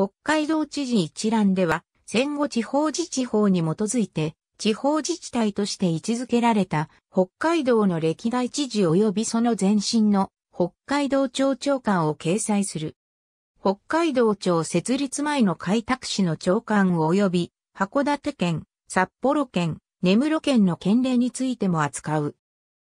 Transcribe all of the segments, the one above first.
北海道知事一覧では、戦後地方自治法に基づいて、地方自治体として位置づけられた北海道の歴代知事及びその前身の北海道庁長官を掲載する。北海道庁設立前の開拓市の長官及び函館県、札幌県、根室県の県令についても扱う。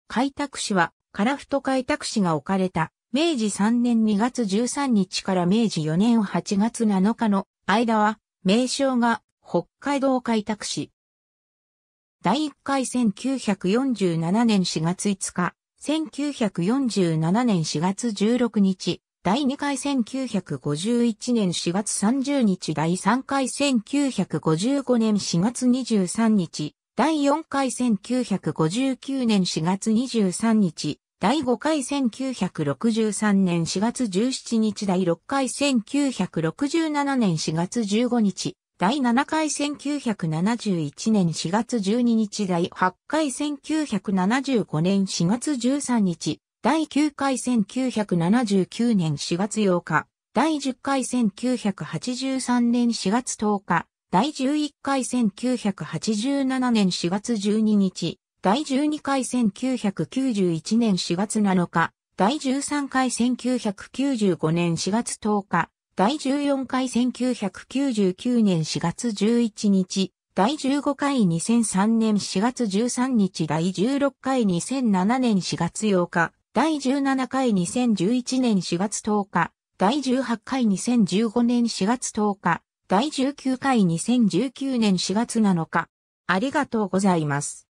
開拓市は、樺太開拓市が置かれた明治3年2月13日から明治4年8月7日の間は、名称が北海道開拓市。第1回1947年4月5日、1947年4月16日、第2回1951年4月30日、第3回1955年4月23日、第4回1959年4月23日、第5回1963年4月17日、第6回1967年4月15日、第7回1971年4月12日、第8回1975年4月13日、第9回1979年4月8日、第10回1983年4月10日、第11回1987年4月12日、第12回1991年4月7日、第13回1995年4月10日、第14回1999年4月11日、第15回2003年4月13日、第16回2007年4月8日、第17回2011年4月10日、第18回2015年4月10日、第19回2019年4月7日。ありがとうございます。